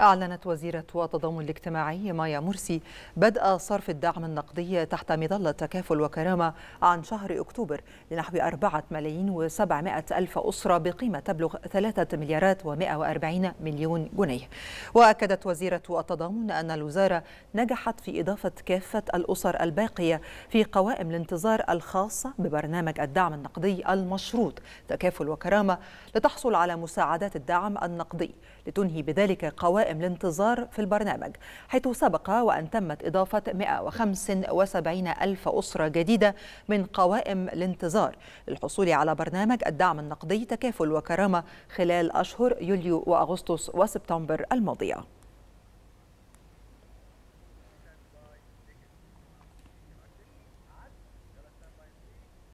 أعلنت وزيرة التضامن الاجتماعي مايا مرسي بدء صرف الدعم النقدي تحت مظلة تكافل وكرامة عن شهر أكتوبر لنحو 4 ملايين و ألف أسرة بقيمة تبلغ 3 مليارات و140 مليون جنيه وأكدت وزيرة التضامن أن الوزارة نجحت في إضافة كافة الأسر الباقية في قوائم الانتظار الخاصة ببرنامج الدعم النقدي المشروط تكافل وكرامة لتحصل على مساعدات الدعم النقدي لتنهي بذلك قوائم قوائم الانتظار في البرنامج حيث سبق وأن تمت إضافة 175 ألف أسرة جديدة من قوائم الانتظار للحصول على برنامج الدعم النقدي تكافل وكرامة خلال أشهر يوليو وأغسطس وسبتمبر الماضية